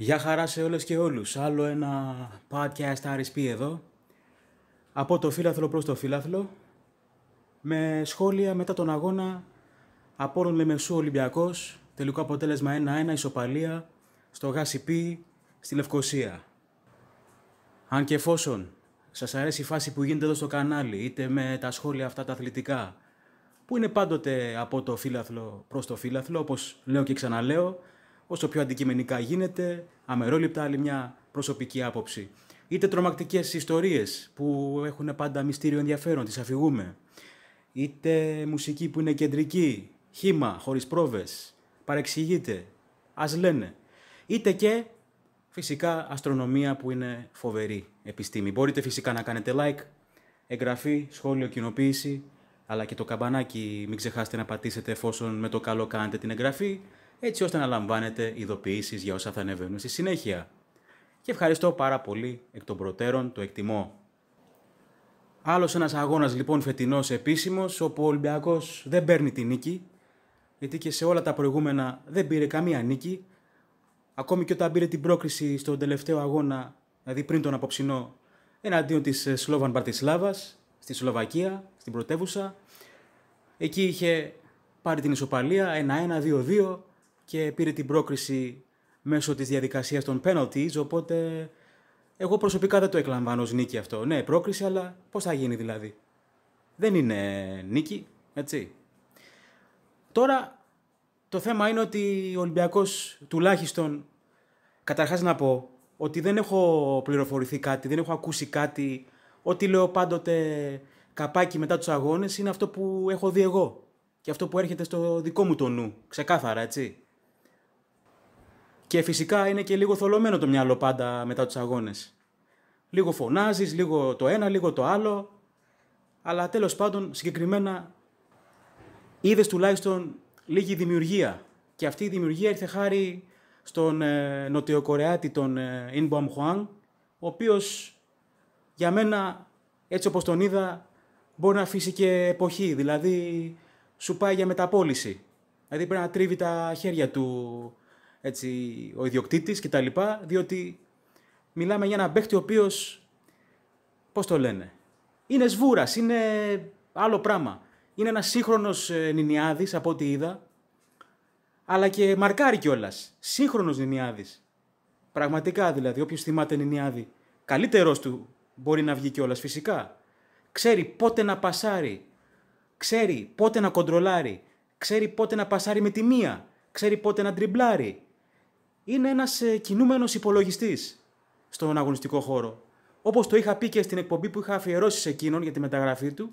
Γεια χαρά σε όλες και όλους. Άλλο ένα podcast RSP εδώ. Από το φίλαθλο προς το φίλαθλο. Με σχόλια μετά τον αγώνα από όλων Λεμεσού Ολυμπιακός. Τελικό αποτέλεσμα 1-1 ισοπαλία στο Γασιπί στη Λευκοσία. Αν και εφόσον σας αρέσει η φάση που γίνεται εδώ στο κανάλι, είτε με τα σχόλια αυτά τα αθλητικά, που είναι πάντοτε από το φίλαθλο προς το φίλαθλο, όπως λέω και ξαναλέω, όσο πιο αντικειμενικά γίνεται, αμερόληπτα άλλη μια προσωπική άποψη. Είτε τρομακτικές ιστορίες που έχουν πάντα μυστήριο ενδιαφέρον, τις αφηγούμε. Είτε μουσική που είναι κεντρική, χήμα, χωρίς πρόβες, παρεξηγείται, ας λένε. Είτε και φυσικά αστρονομία που είναι φοβερή επιστήμη. Μπορείτε φυσικά να κάνετε like, εγγραφή, σχόλιο, κοινοποίηση, αλλά και το καμπανάκι μην ξεχάσετε να πατήσετε εφόσον με το καλό κάνετε την εγγραφή έτσι ώστε να λαμβάνετε ειδοποιήσεις για όσα θα ανεβαίνουν στη συνέχεια. Και ευχαριστώ πάρα πολύ εκ των προτέρων, το εκτιμώ. Άλλος ένας αγώνας λοιπόν φετινός επίσημος, όπου ο Ολυμπιακός δεν παίρνει τη νίκη, γιατί και σε όλα τα προηγούμενα δεν πήρε καμία νίκη. Ακόμη και όταν πήρε την πρόκριση στον τελευταίο αγώνα, δηλαδή πριν τον απόψινό, εναντίον της ε, Σλόβαν Μπαρτισλάβας στη Σλοβακία, στην πρωτεύουσα. Εκεί είχε πάρει την ισοπαλία 1-1-2-2 και πήρε την πρόκριση μέσω της διαδικασίας των penalties, οπότε εγώ προσωπικά δεν το εκλαμβάνω ως νίκη αυτό. Ναι, πρόκριση, αλλά πώς θα γίνει δηλαδή. Δεν είναι νίκη, έτσι. Τώρα, το θέμα είναι ότι ο Ολυμπιακός τουλάχιστον, καταρχάς να πω, ότι δεν έχω πληροφορηθεί κάτι, δεν έχω ακούσει κάτι, ό,τι λέω πάντοτε καπάκι μετά τους αγώνες είναι αυτό που έχω δει εγώ και αυτό που έρχεται στο δικό μου το νου, ξεκάθαρα έτσι. Και φυσικά είναι και λίγο θολωμένο το μυαλό πάντα μετά τους αγώνες. Λίγο φωνάζεις, λίγο το ένα, λίγο το άλλο. Αλλά τέλος πάντων συγκεκριμένα είδες τουλάχιστον λίγη δημιουργία. Και αυτή η δημιουργία ήρθε χάρη στον ε, νοτιοκορεάτη τον ε, Hwang ο οποίος για μένα έτσι όπως τον είδα μπορεί να αφήσει και εποχή. Δηλαδή σου πάει για μεταπόληση. Δηλαδή πρέπει να τρίβει τα χέρια του έτσι, ο ιδιοκτήτης κτλ. Διότι μιλάμε για έναν παίχτη ο οποίος, Πώς το λένε, είναι σβούρας, είναι άλλο πράγμα. Είναι ένας σύγχρονος ε, νινιάδης από ό,τι είδα, αλλά και μαρκάρει κιόλας. σύγχρονος νινιάδης. Πραγματικά δηλαδή, όποιος θυμάται νινιάδη, καλύτερος του μπορεί να βγει κιόλας φυσικά. Ξέρει πότε να πασάρει, ξέρει πότε να κοντρολάρει, ξέρει πότε να πασάρει με τη μία, ξέρει πότε να τριμπλάρει, είναι ένας ε, κινούμενος υπολογιστής στον αγωνιστικό χώρο. Όπως το είχα πει και στην εκπομπή που είχα αφιερώσει σε εκείνον για τη μεταγραφή του,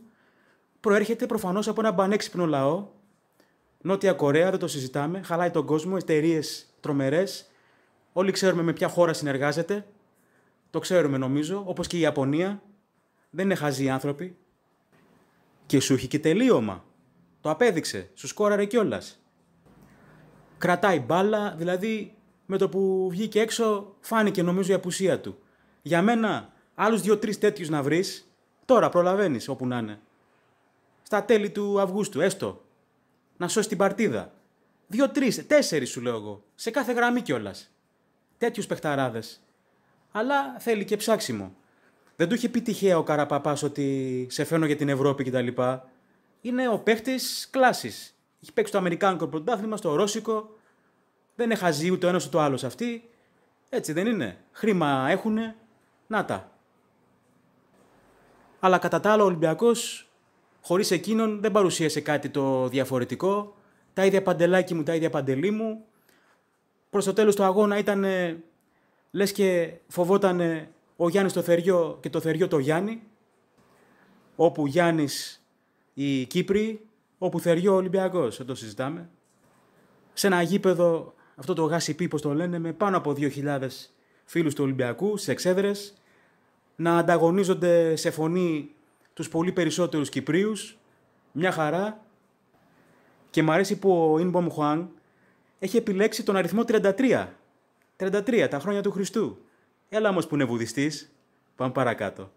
προέρχεται προφανώς από ένα πανέξυπνο λαό, Νότια Κορέα, δεν το συζητάμε, χαλάει τον κόσμο, εταιρείες τρομερές. Όλοι ξέρουμε με ποια χώρα συνεργάζεται. Το ξέρουμε νομίζω, όπως και η Ιαπωνία. Δεν είναι χαζοί άνθρωποι. Και σου έχει και τελείωμα. Το απέδειξε, σου σκόραρε κιόλας. Κρατάει μπάλα, δηλαδή με το που βγήκε έξω φάνηκε νομίζω η απουσία του. Για μένα, άλλους δύο-τρει τέτοιους να βρεις, τώρα προλαβαίνεις όπου να είναι. Στα τέλη του Αυγούστου, έστω. Να σώσεις την παρτίδα. Δύο-τρει, τέσσερις σου λέω εγώ. Σε κάθε γραμμή κιόλας. Τέτοιους παιχταράδες. Αλλά θέλει και ψάξιμο. Δεν του είχε πει τυχαία ο Καραπαπάς ότι σε φαίνω για την Ευρώπη κτλ. Είναι ο παίχτης κλάσης. Έχει παίξει το Αμερικάνικο πρωτάθλημα, στο Ρώσικο, δεν είναι χαζί ούτε ο ένας ούτε άλλος αυτοί. Έτσι δεν είναι. Χρήμα έχουνε. Να τα. Αλλά κατά τα άλλα ο Ολυμπιακός χωρίς εκείνον δεν παρουσίασε κάτι το διαφορετικό. Τα ίδια παντελάκι μου, τα ίδια παντελή μου. Προς το τέλος του αγώνα ήταν λες και φοβόταν ο Γιάννης το Θεριό και το Θεριό το Γιάννη. Όπου Γιάννης οι Κύπροι, όπου Θεριό ο Ολυμπιακός, συζητάμε. Σε ένα γήπεδο αυτό το γάσι πίπος το λένε, με πάνω από 2.000 φίλους του Ολυμπιακού σε εξέδρες να ανταγωνίζονται σε φωνή τους πολύ περισσότερους Κυπρίους, μια χαρά. Και μου αρέσει που ο Ινμπομ Χουάν έχει επιλέξει τον αριθμό 33. 33, τα χρόνια του Χριστού. Έλα όμως που είναι βουδιστής, πάμε παρακάτω.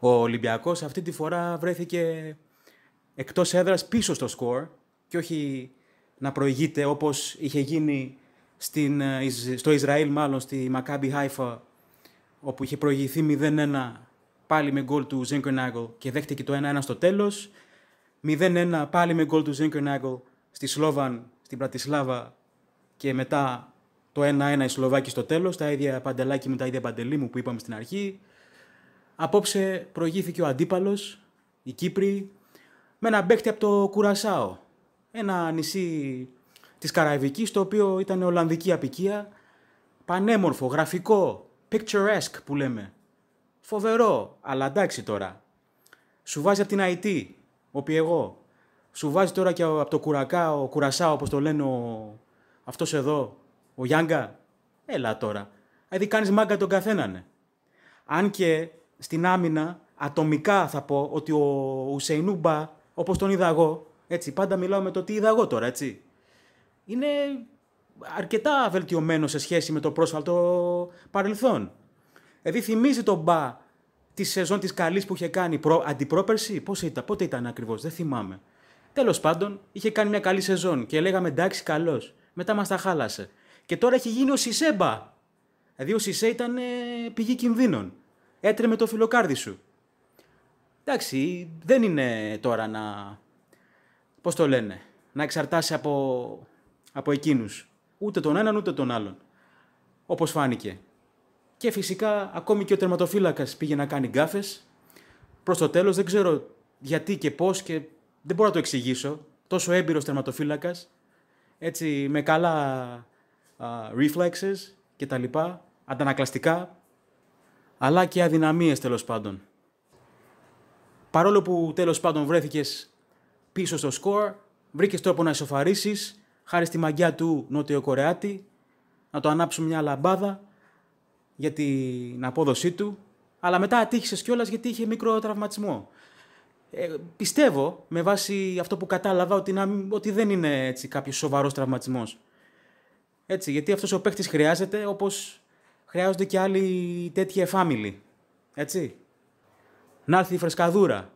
Ο Ολυμπιακός αυτή τη φορά βρέθηκε εκτός έδρας πίσω στο σκορ και όχι να προηγείται όπως είχε γίνει στην, ε, στο Ισραήλ μάλλον στη Μακάμπι Χάιφα όπου είχε προηγηθεί 0-1 πάλι με γκολ του Ζίνκερνάγκολ και δέχτηκε το 1-1 στο τέλος 0-1 πάλι με γκολ του Ζίνκερνάγκολ στη Σλόβαν, στην Πρατισλάβα και μετά το 1-1 οι Σλοβάκη στο τέλος, τα ίδια παντελάκι μου, τα ίδια παντελή μου που είπαμε στην αρχή. Απόψε προηγήθηκε ο αντίπαλος, η Κύπρη, με ένα παίκτη από το Κουρασάο. Ένα νησί της Καραϊβικής, το οποίο ήταν Ολλανδική απικία, πανέμορφο, γραφικό, picturesque που λέμε. Φοβερό, αλλά εντάξει τώρα. Σου βάζει από την Αϊτή, όπου εγώ. Σου βάζει τώρα και από το Κουρακά, ο Κουρασά, όπως το λένε αυτό αυτός εδώ, ο Γιάνγκα. Έλα τώρα. Δηλαδή κάνεις μάγκα τον καθέναν. Ε. Αν και στην άμυνα, ατομικά θα πω ότι ο Ουσεϊνούμπα, όπως τον είδα εγώ, έτσι, πάντα μιλάω με το τι είδα εγώ τώρα, έτσι. Είναι αρκετά βελτιωμένο σε σχέση με το πρόσφατο παρελθόν. Δηλαδή θυμίζει τον Μπα τη σεζόν της καλής που είχε κάνει προ... αντιπρόπερση. Πώς ήταν, πότε ήταν ακριβώς, δεν θυμάμαι. Τέλος πάντων, είχε κάνει μια καλή σεζόν και λέγαμε εντάξει, καλός. Μετά μας τα χάλασε. Και τώρα έχει γίνει ο Σισέμπα. Δηλαδή ο Σισέ ήταν ε, πηγή κινδύνων. Έτρεμε το φιλοκάρδι σου. Εντάξει, δεν είναι τώρα να πώς το λένε, να εξαρτάσει από, από εκείνους. Ούτε τον έναν ούτε τον άλλον. Όπως φάνηκε. Και φυσικά ακόμη και ο τερματοφύλακας πήγε να κάνει γκάφες. Προς το τέλος δεν ξέρω γιατί και πώς και δεν μπορώ να το εξηγήσω. Τόσο έμπειρος τερματοφύλακας. Έτσι με καλά reflexes και τα λοιπά. Αντανακλαστικά. Αλλά και αδυναμίες τέλος πάντων. Παρόλο που τέλος πάντων βρέθηκες πίσω στο σκορ, βρήκες τρόπο να ισοφαρίσεις, χάρη στη μαγιά του Νότιο Κορεάτη, να το ανάψουν μια λαμπάδα για την απόδοσή του, αλλά μετά ατύχησες κιόλας γιατί είχε μικρό τραυματισμό. Ε, πιστεύω, με βάση αυτό που κατάλαβα, ότι, ότι δεν είναι έτσι κάποιος σοβαρός τραυματισμός. Έτσι, γιατί αυτός ο παίχτη χρειάζεται όπως χρειάζονται και άλλοι τέτοιοι εφάμιλοι. Έτσι. Να έρθει η φρεσκαδούρα.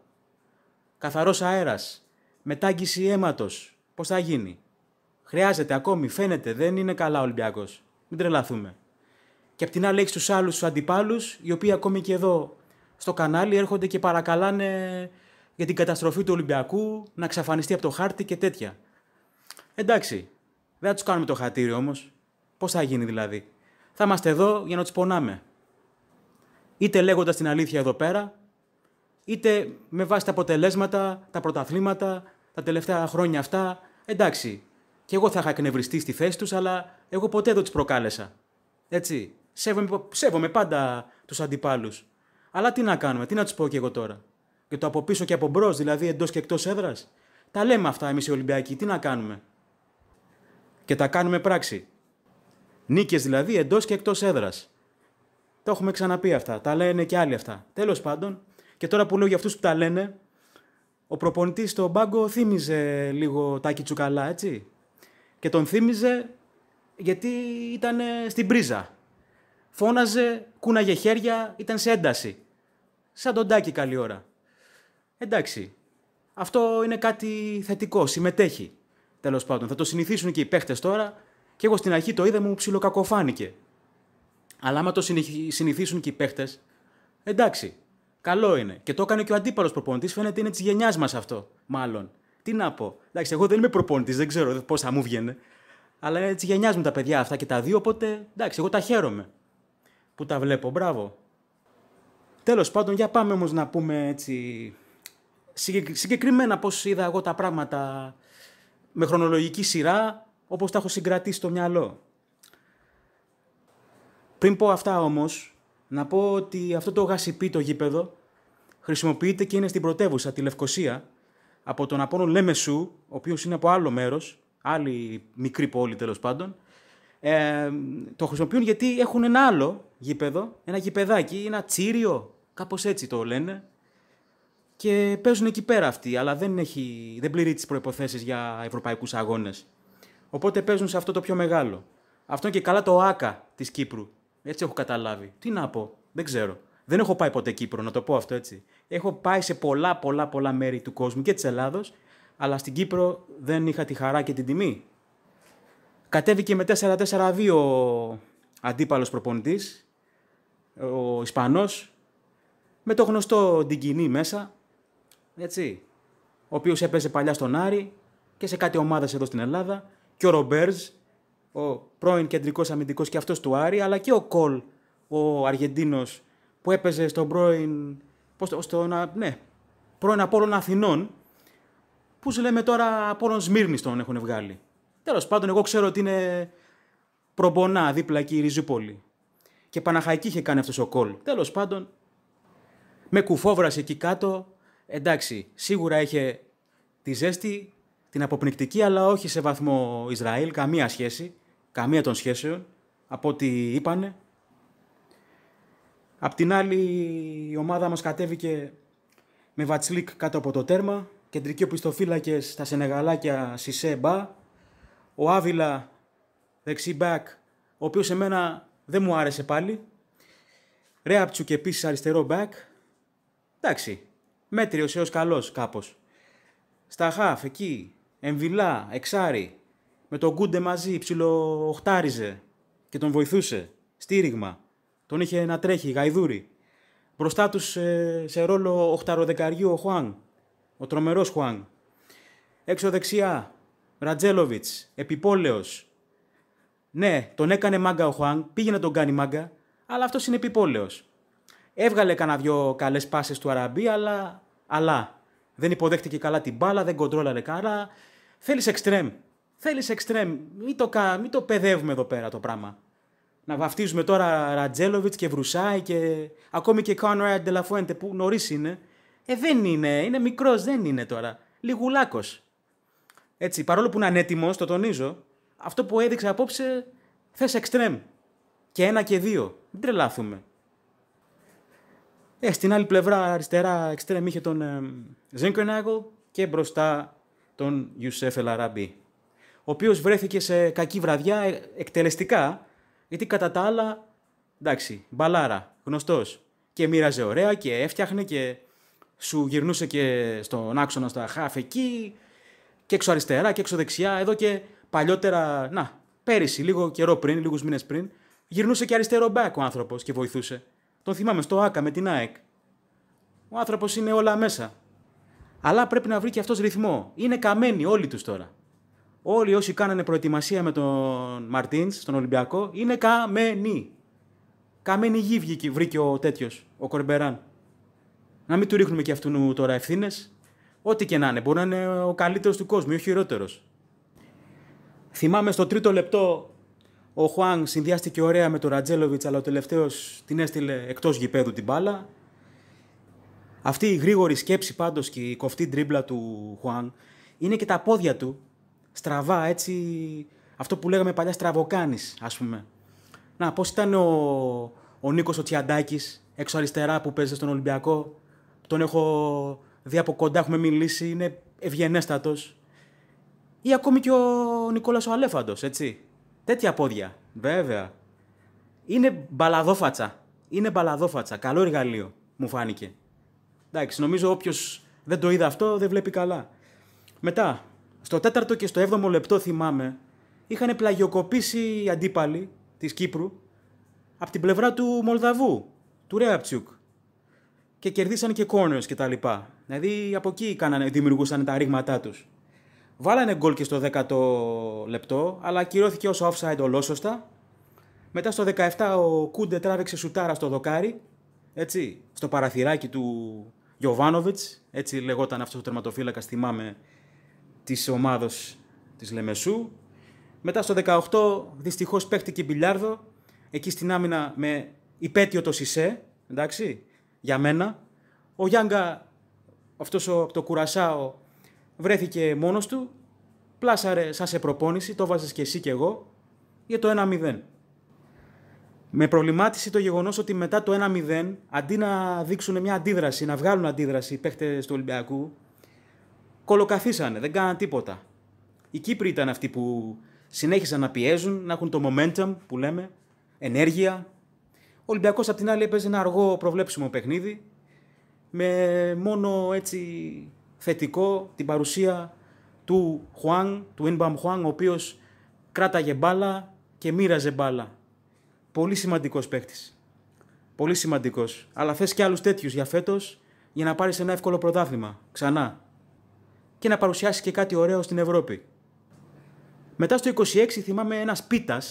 Καθαρός αέρας μετάγγιση αίματος. Πώς θα γίνει. Χρειάζεται ακόμη, φαίνεται, δεν είναι καλά ο Ολυμπιακός. Μην τρελαθούμε. Και απ' την άλλη έχεις τους άλλους αντιπάλους, οι οποίοι ακόμη και εδώ στο κανάλι έρχονται και παρακαλάνε για την καταστροφή του Ολυμπιακού, να εξαφανιστεί από το χάρτη και τέτοια. Εντάξει, δεν θα τους κάνουμε το χατήρι όμως. Πώς θα γίνει δηλαδή. Θα είμαστε εδώ για να τους πονάμε. Είτε λέγοντας την αλήθεια εδώ πέρα, είτε με βάση τα αποτελέσματα, τα πρωταθλήματα, τα τελευταία χρόνια αυτά, εντάξει, και εγώ θα είχα εκνευριστεί στη θέση τους, αλλά εγώ ποτέ δεν τους προκάλεσα. Έτσι. Σέβομαι, πάντα τους αντιπάλους. Αλλά τι να κάνουμε, τι να τους πω και εγώ τώρα. Και το από πίσω και από μπρος, δηλαδή εντός και εκτός έδρας. Τα λέμε αυτά εμείς οι Ολυμπιακοί, τι να κάνουμε. Και τα κάνουμε πράξη. Νίκες δηλαδή εντός και εκτός έδρας. Τα έχουμε ξαναπεί αυτά. Τα λένε και άλλοι αυτά. Τέλος πάντων, και τώρα που λέω για αυτούς που τα λένε, ο προπονητής στον πάγκο θύμιζε λίγο τάκι Τσουκαλά, έτσι. Και τον θύμιζε γιατί ήταν ε, στην πρίζα. Φώναζε, κούναγε χέρια, ήταν σε ένταση. Σαν τον τάκι καλή ώρα. Εντάξει, αυτό είναι κάτι θετικό, συμμετέχει. Τέλος πάντων, θα το συνηθίσουν και οι παίχτες τώρα. Και εγώ στην αρχή το είδα μου ψιλοκακοφάνηκε. Αλλά άμα το συνηθίσουν και οι παίχτες, εντάξει, Καλό είναι. Και το έκανε και ο αντίπαλος προπονητής. Φαίνεται είναι της γενιάς μας αυτό, μάλλον. Τι να πω. Εντάξει, εγώ δεν είμαι προπονητής, δεν ξέρω πώ θα μου βγαίνει. Αλλά είναι της γενιάς μου τα παιδιά αυτά και τα δύο, οπότε εντάξει, εγώ τα χαίρομαι που τα βλέπω. Μπράβο. Τέλος πάντων, για πάμε όμως να πούμε έτσι. Συγκεκριμένα πώς είδα εγώ τα πράγματα με χρονολογική σειρά, όπως τα έχω συγκρατήσει στο μυαλό. Πριν πω αυτά όμως, να πω ότι αυτό το γασιπί το γήπεδο χρησιμοποιείται και είναι στην πρωτεύουσα, τη Λευκοσία, από τον Απόνο Λέμεσου, ο οποίος είναι από άλλο μέρος, άλλη μικρή πόλη τέλος πάντων. Ε, το χρησιμοποιούν γιατί έχουν ένα άλλο γήπεδο, ένα γηπεδάκι, ένα τσίριο, κάπως έτσι το λένε. Και παίζουν εκεί πέρα αυτοί, αλλά δεν, έχει, δεν πληρεί τις προποθέσει για ευρωπαϊκούς αγώνες. Οπότε παίζουν σε αυτό το πιο μεγάλο. Αυτό είναι και καλά το ΆΚΑ της Κύπρου, έτσι έχω καταλάβει. Τι να πω, δεν ξέρω. Δεν έχω πάει ποτέ Κύπρο, να το πω αυτό έτσι. Έχω πάει σε πολλά, πολλά, πολλά μέρη του κόσμου και της Ελλάδος, αλλά στην Κύπρο δεν είχα τη χαρά και την τιμή. Κατέβηκε με 4-4-2 ο αντίπαλος προπονητής, ο Ισπανός, με το γνωστό Ντιγκινί μέσα. Έτσι. Ο οποίος έπαιζε παλιά στον Άρη και σε κάτι ομάδα εδώ στην Ελλάδα. Και ο Ρομπέρζ, ο πρώην κεντρικός αμυντικός και αυτός του Άρη, αλλά και ο Κολ, ο Αργεντίνος, που έπαιζε στον πρώην. Πώς το, να, ναι, πρώην Απόλλων Αθηνών, που σου λέμε τώρα όλων Σμύρνης τον έχουν βγάλει. Τέλος πάντων, εγώ ξέρω ότι είναι προμπονά δίπλα εκεί η Ριζούπολη. Και Παναχαϊκή είχε κάνει αυτός ο κολ. Τέλος πάντων, με κουφόβραση εκεί κάτω. Εντάξει, σίγουρα είχε τη ζέστη, την αποπνικτική, αλλά όχι σε βαθμό Ισραήλ, καμία σχέση καμία των σχέσεων από ό,τι είπανε. Απ' την άλλη η ομάδα μας κατέβηκε με Βατσλίκ κάτω από το τέρμα, κεντρικοί οπισθοφύλακες στα Σενεγαλάκια Σισε Μπα, ο Άβυλα δεξί μπακ, ο οποίος εμένα δεν μου άρεσε πάλι, και επίσης αριστερό μπακ, εντάξει, μέτριος έως καλός κάπως. Στα χαφ εκεί, εμβυλά, εξάρι, με τον Κούντε μαζί, ψιλοοχτάριζε και τον βοηθούσε. Στήριγμα. Τον είχε να τρέχει, γαϊδούρι. Μπροστά τους σε, σε ρόλο οχταροδεκαριού ο Χουάν. Ο τρομερός Χουάν. Έξω δεξιά. Ρατζέλοβιτ. Επιπόλαιος. Ναι, τον έκανε μάγκα ο Χουάν. Πήγε να τον κάνει μάγκα. Αλλά αυτός είναι επιπόλαιος. Έβγαλε κανένα δυο καλές πάσει του Αραμπί, αλλά. αλλά. Δεν υποδέχτηκε καλά την μπάλα, δεν κοντρόλαρε καλά. Θέλεις εξτρέμ. Θέλεις εξτρέμ. Μην το, κα... το παιδεύουμε εδώ πέρα το πράγμα. Να βαφτίζουμε τώρα Ρατζέλοβιτ και Βρουσάη και ακόμη και Κόνραντ Ντελαφουέντε που νωρίς είναι. Ε, δεν είναι. Είναι μικρός, δεν είναι τώρα. Λιγουλάκος. Έτσι, παρόλο που είναι ανέτοιμος, το τονίζω, αυτό που έδειξε απόψε θες εξτρέμ. Και ένα και δύο. Μην τρελάθουμε. Ε, στην άλλη πλευρά, αριστερά, εξτρέμ είχε τον ε, και μπροστά τον Ιουσέφ Ελαραμπή ο οποίος βρέθηκε σε κακή βραδιά ε, εκτελεστικά, γιατί κατά τα άλλα, εντάξει, μπαλάρα, γνωστός. Και μοίραζε ωραία και έφτιαχνε και σου γυρνούσε και στον άξονα στα χάφ εκεί και έξω αριστερά και έξω δεξιά. Εδώ και παλιότερα, να, πέρυσι, λίγο καιρό πριν, λίγους μήνες πριν, γυρνούσε και αριστερό μπακ ο άνθρωπος και βοηθούσε. Τον θυμάμαι στο ΑΚΑ με την ΑΕΚ. Ο άνθρωπος είναι όλα μέσα. Αλλά πρέπει να βρει και αυτός ρυθμό. Είναι καμένοι όλοι τους τώρα όλοι όσοι κάνανε προετοιμασία με τον Μαρτίν στον Ολυμπιακό είναι καμένοι. Καμένοι γη βγήκε, βρήκε ο τέτοιος, ο Κορμπεράν. Να μην του ρίχνουμε και αυτού τώρα ευθύνες. Ό,τι και να είναι. Μπορεί να είναι ο καλύτερος του κόσμου ή ο χειρότερος. Θυμάμαι στο τρίτο λεπτό ο Χουάν συνδυάστηκε ωραία με τον Ρατζέλοβιτ, αλλά ο τελευταίος την έστειλε εκτός γηπέδου την μπάλα. Αυτή η γρήγορη σκέψη πάντως και η κοφτή τρίμπλα του Χουάν είναι και τα πόδια του στραβά έτσι, αυτό που λέγαμε παλιά στραβοκάνης ας πούμε. Να, πώς ήταν ο, ο Νίκος ο Τσιαντάκης, έξω αριστερά που παίζει στον Ολυμπιακό, τον έχω δει από κοντά, έχουμε μιλήσει, είναι ευγενέστατος. Ή ακόμη και ο Νικόλας ο Αλέφαντος, έτσι. Τέτοια πόδια, βέβαια. Είναι μπαλαδόφατσα. Είναι μπαλαδόφατσα. Καλό εργαλείο, μου φάνηκε. Εντάξει, νομίζω όποιος δεν το είδε αυτό δεν βλέπει καλά. Μετά, στο τέταρτο και στο 7ο λεπτό, θυμάμαι, είχαν πλαγιοκοπήσει οι αντίπαλοι της Κύπρου από την πλευρά του Μολδαβού, του Ρέαπτσουκ. Και κερδίσαν και corners και τα λοιπά. Δηλαδή από εκεί κάνανε, δημιουργούσαν τα ρήγματά τους. Βάλανε γκολ και στο 10ο λεπτό, αλλά ακυρώθηκε ω offside ολόσωστα. Μετά στο 17 ο Κούντε τράβηξε σουτάρα στο δοκάρι, έτσι, στο παραθυράκι του Γιωβάνοβιτ, έτσι λεγόταν αυτός ο τερματοφύλακας, θυμάμαι, της ομάδος της Λεμεσού. Μετά στο 18 δυστυχώς παίχτηκε μπιλιάρδο, εκεί στην άμυνα με υπέτειο το Σισε, εντάξει, για μένα. Ο Γιάνγκα, αυτός ο, το Κουρασάο, βρέθηκε μόνος του, πλάσαρε σαν σε προπόνηση, το βάζες και εσύ και εγώ, για το 1-0. Με προβλημάτισε το γεγονός ότι μετά το 1-0, αντί να δείξουν μια αντίδραση, να βγάλουν αντίδραση οι παίχτες του Ολυμπιακού, κολοκαθίσανε, δεν κάναν τίποτα. Οι Κύπροι ήταν αυτοί που συνέχισαν να πιέζουν, να έχουν το momentum που λέμε, ενέργεια. Ο Ολυμπιακός απ' την άλλη έπαιζε ένα αργό προβλέψιμο παιχνίδι με μόνο έτσι θετικό την παρουσία του Χουάν, του Ινμπαμ Χουάν, ο οποίος κράταγε μπάλα και μοίραζε μπάλα. Πολύ σημαντικός παίκτης. Πολύ σημαντικός. Αλλά θες και άλλους τέτοιους για φέτος για να πάρεις ένα εύκολο πρωτάθλημα. Ξανά και να παρουσιάσει και κάτι ωραίο στην Ευρώπη. Μετά στο 26 θυμάμαι ένας πίτας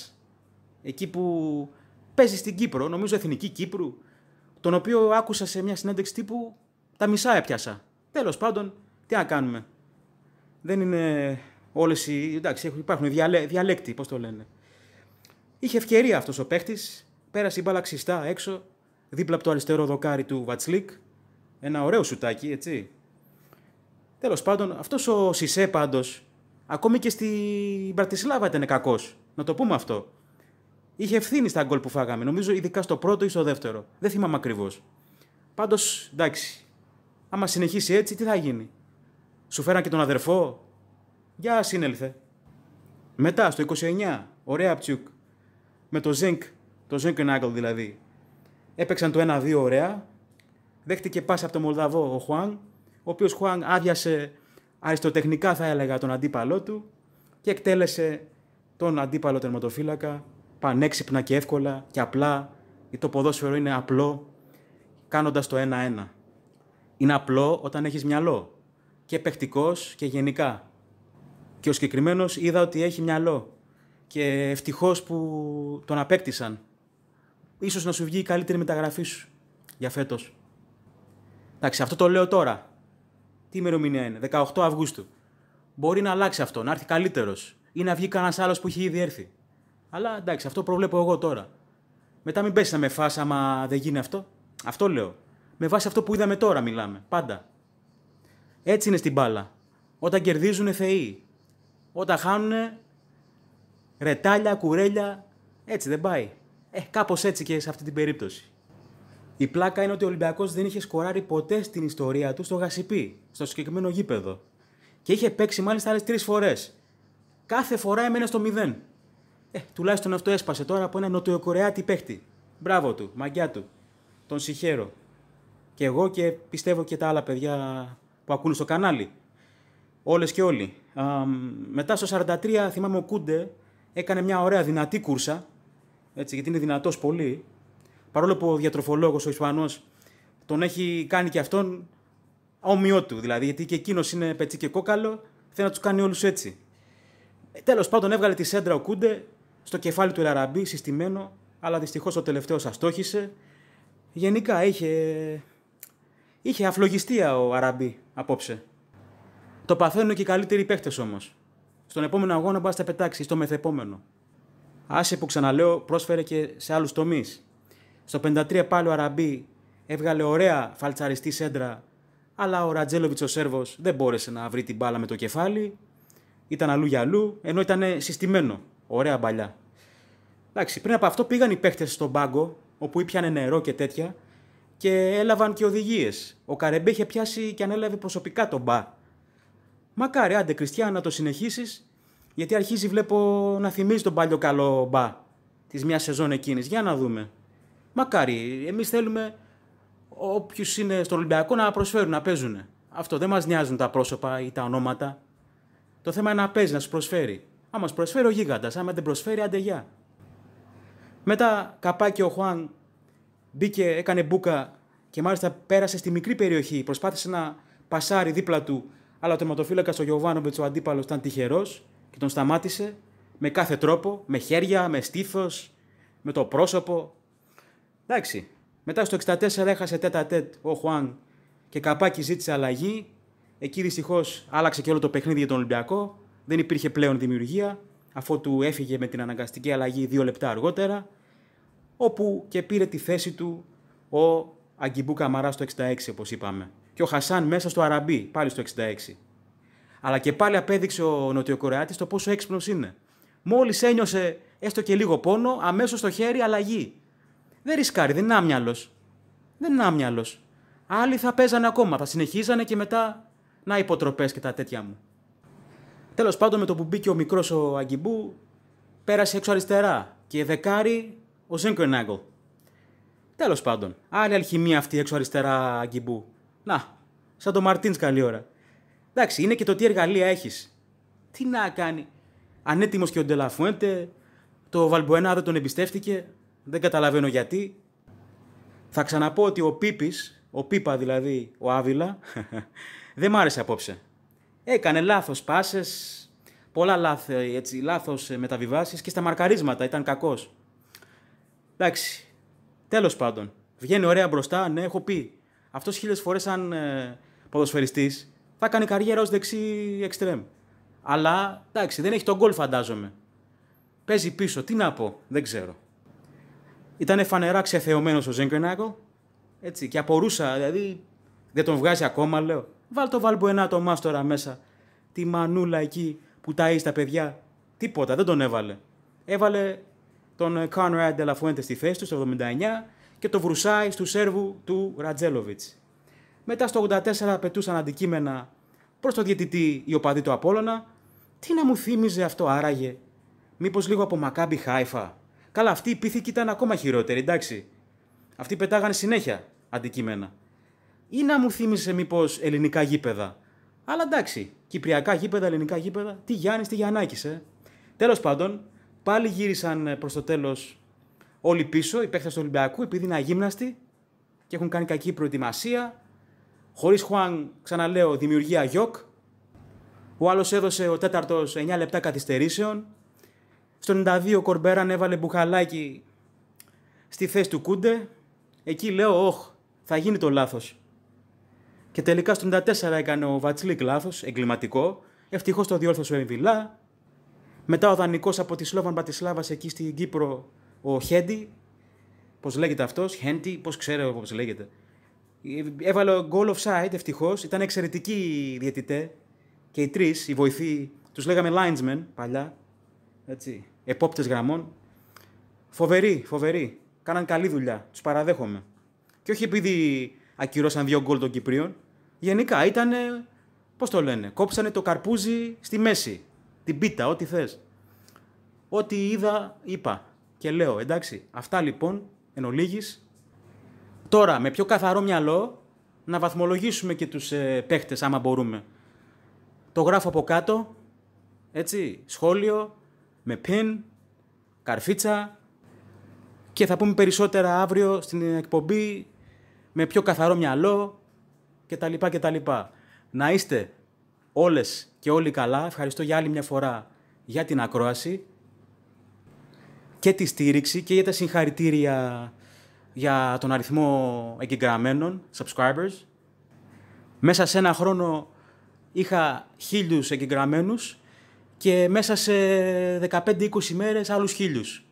εκεί που παίζει στην Κύπρο, νομίζω Εθνική Κύπρου, τον οποίο άκουσα σε μια συνέντευξη τύπου, τα μισά έπιασα. Τέλος πάντων, τι να κάνουμε. Δεν είναι όλες οι... εντάξει, υπάρχουν διαλέ... διαλέκτοι, πώς το λένε. Είχε ευκαιρία αυτός ο παίχτης, πέρασε η έξω, δίπλα από το αριστερό δοκάρι του Βατσλίκ, ένα ωραίο σουτάκι, έτσι, Τέλος πάντων, αυτός ο Σισε πάντως, ακόμη και στην Πρατισλάβα ήταν κακός. Να το πούμε αυτό. Είχε ευθύνη στα γκολ που φάγαμε. Νομίζω ειδικά στο πρώτο ή στο δεύτερο. Δεν θυμάμαι ακριβώς. Πάντως, εντάξει. Άμα συνεχίσει έτσι, τι θα γίνει. Σου φέραν και τον αδερφό. γεια συνέλθε. Μετά στο 29, ωραία πτσούκ, Με το Ζενκ, το Ζενκ Νάγκολ δηλαδή. Έπαιξαν το 1-2 ωραία. Δέχτηκε πάσα από τον Μολδαβό ο Χουάν ο οποίος Χουάν άδειασε αριστοτεχνικά θα έλεγα τον αντίπαλό του και εκτέλεσε τον αντίπαλο τερματοφύλακα πανέξυπνα και εύκολα και απλά το ποδόσφαιρο είναι απλό κάνοντας το ένα-ένα. Είναι απλό όταν έχεις μυαλό και παιχτικός και γενικά. Και ο συγκεκριμένος είδα ότι έχει μυαλό και ευτυχώς που τον απέκτησαν. Ίσως να σου βγει η καλύτερη μεταγραφή σου για φέτος. Εντάξει, αυτό το λέω τώρα. Τι ημερομηνία είναι, 18 Αυγούστου. Μπορεί να αλλάξει αυτό, να έρθει καλύτερος ή να βγει κανένας άλλος που έχει ήδη έρθει. Αλλά εντάξει, αυτό προβλέπω εγώ τώρα. Μετά μην πέσεις να με φά άμα δεν γίνει αυτό. Αυτό λέω. Με βάση αυτό που είδαμε τώρα μιλάμε. Πάντα. Έτσι είναι στην μπάλα. Όταν κερδίζουν θεοί. Όταν χάνουν ρετάλια, κουρέλια. Έτσι δεν πάει. Ε, κάπως έτσι και σε αυτή την περίπτωση. Η πλάκα είναι ότι ο Ολυμπιακός δεν είχε σκοράρει ποτέ στην ιστορία του στο γασιπί, στο συγκεκριμένο γήπεδο. Και είχε παίξει μάλιστα άλλες τρεις φορές. Κάθε φορά έμενε στο μηδέν. Ε, τουλάχιστον αυτό έσπασε τώρα από ένα νοτιοκορεάτη παίχτη. Μπράβο του, μαγκιά του. Τον συγχαίρω. Και εγώ και πιστεύω και τα άλλα παιδιά που ακούνε στο κανάλι. Όλες και όλοι. Α, μετά στο 43 θυμάμαι ο Κούντε έκανε μια ωραία δυνατή κούρσα. Έτσι, γιατί είναι δυνατός πολύ παρόλο που ο διατροφολόγος, ο Ισπανός, τον έχει κάνει και αυτόν όμοιό του. Δηλαδή, γιατί και εκείνος είναι πετσί και κόκαλο, θέλει να τους κάνει όλους έτσι. Ε, Τέλος πάντων, έβγαλε τη σέντρα ο Κούντε στο κεφάλι του Ελαραμπή, συστημένο, αλλά δυστυχώς ο τελευταίος αστόχησε. Γενικά είχε. είχε αφλογιστία ο Αραμπή απόψε. Το παθαίνουν και οι καλύτεροι παίχτε όμως. Στον επόμενο αγώνα μπα τα πετάξει, στο μεθεπόμενο. Άσε που ξαναλέω πρόσφερε και σε άλλους τομείς. Στο 53 πάλι ο Αραμπί έβγαλε ωραία φαλτσαριστή σέντρα, αλλά ο Ρατζέλοβιτ ο Σέρβος δεν μπόρεσε να βρει την μπάλα με το κεφάλι. Ήταν αλλού για αλλού, ενώ ήταν συστημένο. Ωραία μπαλιά. Εντάξει, πριν από αυτό πήγαν οι παίχτε στον πάγκο, όπου ήπιανε νερό και τέτοια, και έλαβαν και οδηγίες. Ο Καρεμπέ είχε πιάσει και ανέλαβε προσωπικά τον μπα. Μακάρι, άντε Κριστιαν, να το συνεχίσεις, γιατί αρχίζει βλέπω να θυμίζει τον παλιό καλό μπα της μιας σεζόν εκείνης. Για να δούμε. Μακάρι. Εμείς θέλουμε όποιους είναι στο Ολυμπιακό να προσφέρουν, να παίζουν. Αυτό δεν μας νοιάζουν τα πρόσωπα ή τα ονόματα. Το θέμα είναι να παίζει, να σου προσφέρει. Άμα σου προσφέρει ο γίγαντας, άμα δεν προσφέρει, αντεγιά. Μετά καπάκι ο Χουάν μπήκε, έκανε μπουκα και μάλιστα πέρασε στη μικρή περιοχή. Προσπάθησε να πασάρει δίπλα του, αλλά ο τερματοφύλακας ο Γιωβάνο ο αντίπαλος, ήταν τυχερός και τον σταμάτησε με κάθε τρόπο, με χέρια, με στήθος, με το πρόσωπο. Εντάξει. Μετά στο 64 έχασε τέτα τέτ ο Χουάν και καπάκι ζήτησε αλλαγή. Εκεί δυστυχώς άλλαξε και όλο το παιχνίδι για τον Ολυμπιακό. Δεν υπήρχε πλέον δημιουργία, αφού του έφυγε με την αναγκαστική αλλαγή δύο λεπτά αργότερα. Όπου και πήρε τη θέση του ο Αγκιμπού Καμαρά στο 66, όπως είπαμε. Και ο Χασάν μέσα στο Αραμπί, πάλι στο 66. Αλλά και πάλι απέδειξε ο Νοτιοκορεάτης το πόσο έξυπνος είναι. Μόλις ένιωσε έστω και λίγο πόνο, αμέσως στο χέρι αλλαγή δεν ρισκάρει, δεν είναι άμυαλος. Δεν είναι άμυαλος. Άλλοι θα παίζανε ακόμα, θα συνεχίζανε και μετά να υποτροπές και τα τέτοια μου. Τέλος πάντων, με το που μπήκε ο μικρός ο Αγκιμπού, πέρασε έξω αριστερά και δεκάρι ο Ζίνκρενάγκολ. Τέλος πάντων, άλλη αλχημία αυτή έξω αριστερά Αγκιμπού. Να, σαν το Μαρτίν καλή ώρα. Εντάξει, είναι και το τι εργαλεία έχεις. Τι να κάνει. Ανέτοιμος και ο Ντελαφουέντε, το Βαλμποένα τον εμπιστεύτηκε. Δεν καταλαβαίνω γιατί. Θα ξαναπώ ότι ο Πίπης, ο Πίπα δηλαδή, ο Άβυλα, δεν μ' άρεσε απόψε. Έκανε λάθος πάσες, πολλά λάθη, ε, έτσι, λάθος ε, μεταβιβάσεις και στα μαρκαρίσματα ήταν κακός. Εντάξει, τέλος πάντων. Βγαίνει ωραία μπροστά, ναι, έχω πει. Αυτός χίλιες φορές σαν ε, θα κάνει καριέρα ως δεξί εξτρέμ. Αλλά, εντάξει, δεν έχει τον γκολ φαντάζομαι. Παίζει πίσω, τι να πω, δεν ξέρω. Ήταν φανερά ξεθεωμένος ο Ζέγκρενάγκο. Έτσι, και απορούσα, δηλαδή δεν τον βγάζει ακόμα, λέω. Βάλ το βάλμπο ένα το μάστορα μέσα. Τη μανούλα εκεί που είσαι τα παιδιά. Τίποτα, δεν τον έβαλε. Έβαλε τον Κάνραντ Ντελαφουέντε στη θέση του στο 79 και το βρουσάει του σέρβου του Ρατζέλοβιτς. Μετά στο 84 πετούσαν αντικείμενα προς το διαιτητή η οπαδή του Απόλωνα. Τι να μου θύμιζε αυτό άραγε. μήπως λίγο από Μακάμπι Χάιφα. Καλά, αυτή η πίθηκη ήταν ακόμα χειρότερη, εντάξει. Αυτοί πετάγανε συνέχεια αντικείμενα. Ή να μου θύμισε μήπως ελληνικά γήπεδα. Αλλά εντάξει, κυπριακά γήπεδα, ελληνικά γήπεδα, τι Γιάννης, τι Γιαννάκης, ε. Τέλος πάντων, πάλι γύρισαν προς το τέλος όλοι πίσω, οι παίχτε του Ολυμπιακού, επειδή είναι αγύμναστοι και έχουν κάνει κακή προετοιμασία. Χωρίς Χουάν, ξαναλέω, δημιουργία γιοκ. Ο άλλος έδωσε ο τέταρτος 9 λεπτά καθυστερήσεων. Στο 92 ο Κορμπέραν έβαλε μπουχαλάκι στη θέση του Κούντε. Εκεί λέω, όχ, θα γίνει το λάθος. Και τελικά στο 94 έκανε ο Βατσλίκ λάθος, εγκληματικό. Ευτυχώς το διόρθωσε ο Εμβιλά. Μετά ο δανεικός από τη Σλόβαν Πατισλάβας εκεί στην Κύπρο, ο Χέντι. Πώς λέγεται αυτός, Χέντι, πώς ξέρω πώς λέγεται. Έβαλε goal offside, ευτυχώς. Ήταν εξαιρετικοί οι διαιτητές. Και οι τρεις, οι βοηθοί, τους λέγαμε linesmen παλιά. Έτσι. επόπτες γραμμών. Φοβεροί, φοβεροί. Κάναν καλή δουλειά. Τους παραδέχομαι. Και όχι επειδή ακυρώσαν δύο γκολ των Κυπρίων. Γενικά ήταν. Πώς το λένε. Κόψανε το καρπούζι στη μέση. Την πίτα, ό,τι θες Ό,τι είδα, είπα. Και λέω, εντάξει, αυτά λοιπόν εν ολίγης. Τώρα, με πιο καθαρό μυαλό, να βαθμολογήσουμε και τους ε, άμα μπορούμε. Το γράφω από κάτω, έτσι, σχόλιο, με πιν, καρφίτσα και θα πούμε περισσότερα αύριο στην εκπομπή με πιο καθαρό μυαλό κτλ. λοιπά Να είστε όλες και όλοι καλά. Ευχαριστώ για άλλη μια φορά για την ακρόαση και τη στήριξη και για τα συγχαρητήρια για τον αριθμό εγγεγραμμένων, subscribers. Μέσα σε ένα χρόνο είχα χίλιους εγγεγραμμένους και μέσα σε 15-20 μέρες άλλους χίλιους.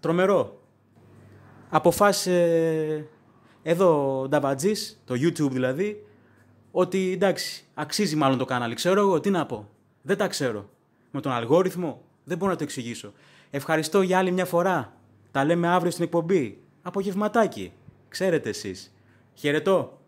Τρομερό. Αποφάσισε εδώ ο Νταβατζής, το YouTube δηλαδή, ότι εντάξει, αξίζει μάλλον το κανάλι. Ξέρω εγώ τι να πω. Δεν τα ξέρω. Με τον αλγόριθμο δεν μπορώ να το εξηγήσω. Ευχαριστώ για άλλη μια φορά. Τα λέμε αύριο στην εκπομπή. Απογευματάκι. Ξέρετε εσείς. Χαιρετώ.